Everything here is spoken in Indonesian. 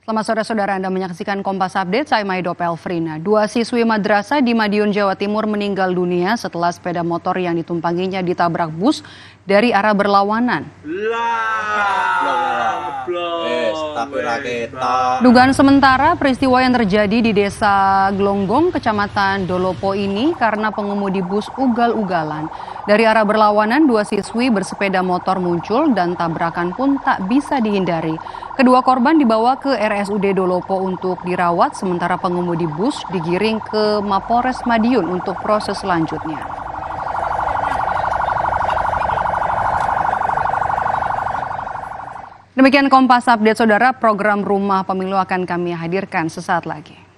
Selamat sore saudara Anda menyaksikan Kompas Update, saya Maido Pelfrina. Dua siswi madrasah di Madiun, Jawa Timur meninggal dunia setelah sepeda motor yang ditumpanginya ditabrak bus dari arah berlawanan. Lah. Dugaan sementara peristiwa yang terjadi di desa Glonggong, kecamatan Dolopo ini karena pengemudi bus ugal-ugalan. Dari arah berlawanan, dua siswi bersepeda motor muncul dan tabrakan pun tak bisa dihindari. Kedua korban dibawa ke RSUD Dolopo untuk dirawat, sementara pengemudi bus digiring ke Mapores Madiun untuk proses selanjutnya. Demikian Kompas Update Saudara, program Rumah Pemilu akan kami hadirkan sesaat lagi.